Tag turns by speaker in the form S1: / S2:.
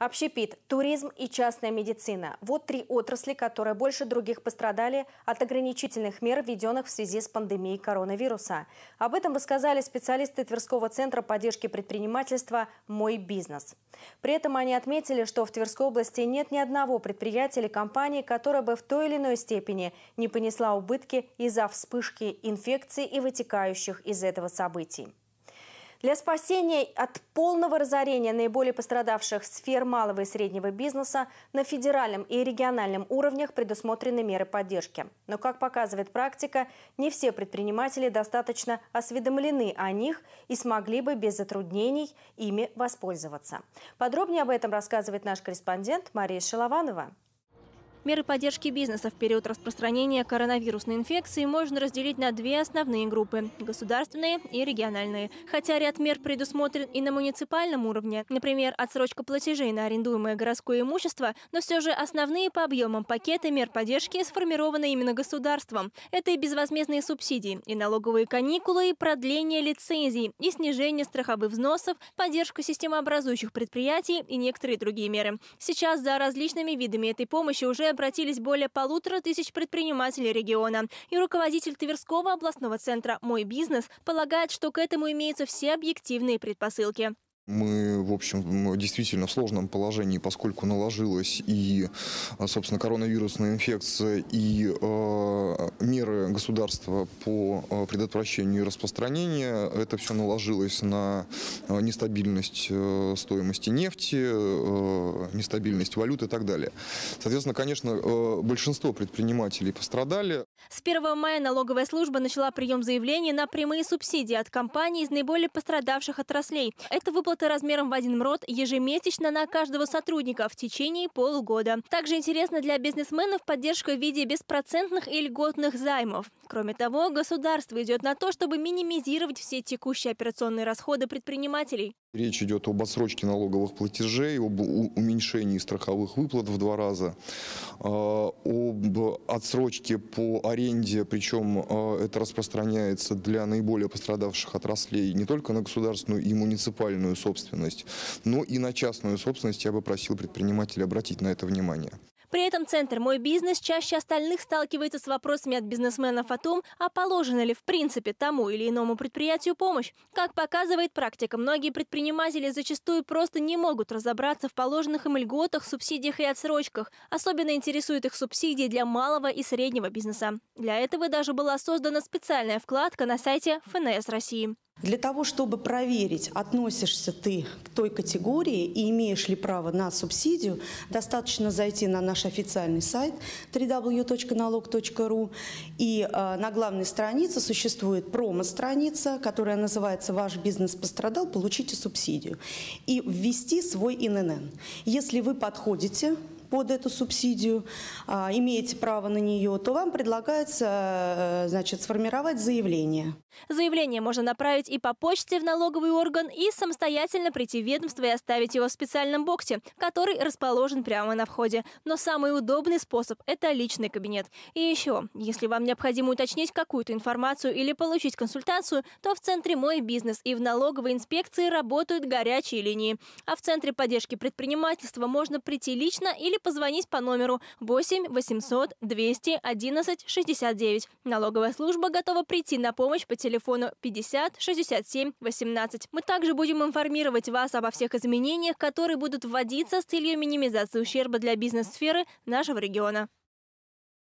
S1: Общепит, туризм и частная медицина – вот три отрасли, которые больше других пострадали от ограничительных мер, введенных в связи с пандемией коронавируса. Об этом рассказали специалисты Тверского центра поддержки предпринимательства «Мой бизнес». При этом они отметили, что в Тверской области нет ни одного предприятия или компании, которая бы в той или иной степени не понесла убытки из-за вспышки инфекции и вытекающих из этого событий. Для спасения от полного разорения наиболее пострадавших сфер малого и среднего бизнеса на федеральном и региональном уровнях предусмотрены меры поддержки. Но, как показывает практика, не все предприниматели достаточно осведомлены о них и смогли бы без затруднений ими воспользоваться. Подробнее
S2: об этом рассказывает наш корреспондент Мария Шалованова. Меры поддержки бизнеса в период распространения коронавирусной инфекции можно разделить на две основные группы – государственные и региональные. Хотя ряд мер предусмотрен и на муниципальном уровне, например, отсрочка платежей на арендуемое городское имущество, но все же основные по объемам пакеты мер поддержки сформированы именно государством. Это и безвозмездные субсидии, и налоговые каникулы, и продление лицензий, и снижение страховых взносов, поддержка системообразующих предприятий и некоторые другие меры. Сейчас за различными видами этой помощи уже обратились более полутора тысяч предпринимателей региона. И руководитель Тверского областного центра «Мой бизнес» полагает, что к этому имеются все объективные предпосылки.
S3: Мы, в общем, действительно в сложном положении, поскольку наложилась и, а, собственно, коронавирусная инфекция, и э, меры государства по а, предотвращению распространения. Это все наложилось на нестабильность э, стоимости нефти, э, нестабильность валюты и так далее. Соответственно, конечно, э, большинство предпринимателей пострадали.
S2: С 1 мая налоговая служба начала прием заявлений на прямые субсидии от компаний из наиболее пострадавших отраслей. Это выплаты размером в один мрот ежемесячно на каждого сотрудника в течение полугода. Также интересно для бизнесменов поддержка в виде беспроцентных и льготных займов. Кроме того, государство идет на то, чтобы минимизировать все текущие операционные расходы предпринимателей.
S3: Речь идет об отсрочке налоговых платежей, об уменьшении страховых выплат в два раза, а, об отсрочке по аренде, причем а, это распространяется для наиболее пострадавших отраслей не только на государственную и муниципальную собственность, но и на частную собственность. Я бы просил предпринимателей обратить на это внимание.
S2: При этом центр «Мой бизнес» чаще остальных сталкивается с вопросами от бизнесменов о том, а положена ли в принципе тому или иному предприятию помощь. Как показывает практика, многие предприниматели зачастую просто не могут разобраться в положенных им льготах, субсидиях и отсрочках. Особенно интересуют их субсидии для малого и среднего бизнеса. Для этого даже была создана специальная вкладка на сайте ФНС России.
S4: Для того, чтобы проверить, относишься ты к той категории и имеешь ли право на субсидию, достаточно зайти на наш официальный сайт www.nalog.ru и э, на главной странице существует промо-страница, которая называется «Ваш бизнес пострадал, получите субсидию» и ввести свой ИНН. Если вы подходите под эту субсидию, а, имеете право на нее, то вам предлагается э, значит, сформировать заявление.
S2: Заявление можно направить и по почте в налоговый орган, и самостоятельно прийти в ведомство и оставить его в специальном боксе, который расположен прямо на входе. Но самый удобный способ – это личный кабинет. И еще, если вам необходимо уточнить какую-то информацию или получить консультацию, то в Центре «Мой бизнес» и в налоговой инспекции работают горячие линии. А в Центре поддержки предпринимательства можно прийти лично или или позвонить по номеру 8 800 200 11 69. Налоговая служба готова прийти на помощь по телефону 50 67 18. Мы также будем информировать вас обо всех изменениях, которые будут вводиться с целью минимизации ущерба для бизнес-сферы нашего региона.